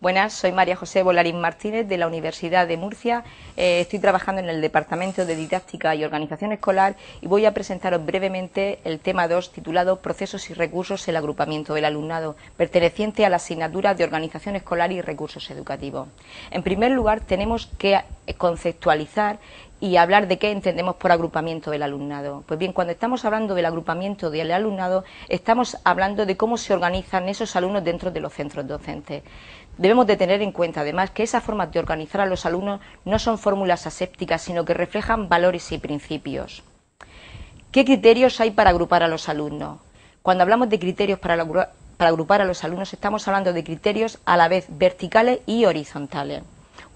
Buenas, soy María José Bolarín Martínez de la Universidad de Murcia. Eh, estoy trabajando en el Departamento de Didáctica y Organización Escolar y voy a presentaros brevemente el tema 2 titulado Procesos y recursos el agrupamiento del alumnado, perteneciente a la asignatura de Organización Escolar y Recursos Educativos. En primer lugar, tenemos que eh, conceptualizar y hablar de qué entendemos por agrupamiento del alumnado. Pues bien, cuando estamos hablando del agrupamiento del alumnado, estamos hablando de cómo se organizan esos alumnos dentro de los centros docentes. Debemos tener en cuenta, además, que esas formas de organizar a los alumnos no son fórmulas asépticas, sino que reflejan valores y principios. ¿Qué criterios hay para agrupar a los alumnos? Cuando hablamos de criterios para, para agrupar a los alumnos, estamos hablando de criterios a la vez verticales y horizontales.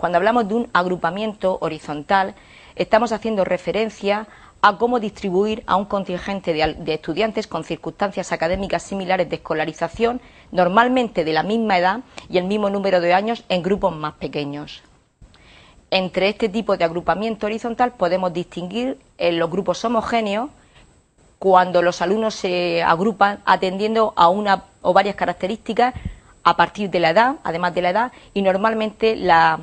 Cuando hablamos de un agrupamiento horizontal, estamos haciendo referencia a cómo distribuir a un contingente de, estudiantes con circunstancias académicas similares de escolarización, normalmente de la misma edad y el mismo número de años, en grupos más pequeños. Entre este tipo de agrupamiento horizontal podemos distinguir los grupos homogéneos cuando los alumnos se agrupan atendiendo a una o varias características a partir de la edad, además de la edad, y normalmente la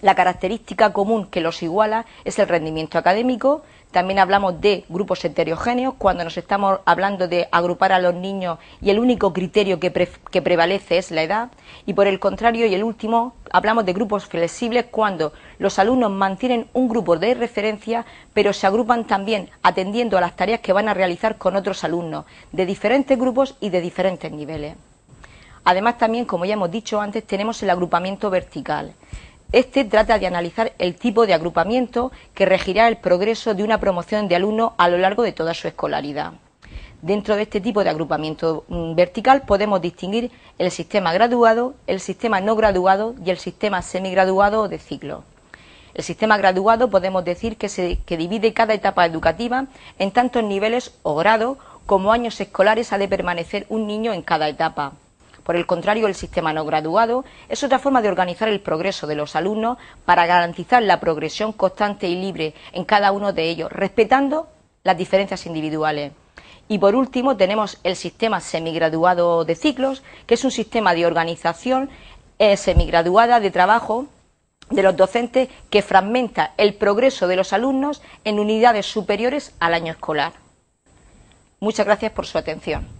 la característica común que los iguala es el rendimiento académico. También hablamos de grupos heterogéneos cuando nos estamos hablando de agrupar a los niños y el único criterio que, prevalece es la edad. Y por el contrario, y el último, hablamos de grupos flexibles cuando los alumnos mantienen un grupo de referencia, pero se agrupan también atendiendo a las tareas que van a realizar con otros alumnos de diferentes grupos y de diferentes niveles. Además, también, como ya hemos dicho antes, tenemos el agrupamiento vertical. Este trata de analizar el tipo de agrupamiento que regirá el progreso de una promoción de alumnos a lo largo de toda su escolaridad. Dentro de este tipo de agrupamiento mm, vertical podemos distinguir el sistema graduado, el sistema no graduado y el sistema semigraduado de ciclo. El sistema graduado podemos decir que, que divide cada etapa educativa en tantos niveles o grados como años escolares ha de permanecer un niño en cada etapa. Por el contrario, el sistema no graduado es otra forma de organizar el progreso de los alumnos para garantizar la progresión constante y libre en cada uno de ellos, respetando las diferencias individuales. Y por último, tenemos el sistema semigraduado de ciclos, que es un sistema de organización eh, semigraduada de trabajo de los docentes que fragmenta el progreso de los alumnos en unidades superiores al año escolar. Muchas gracias por su atención.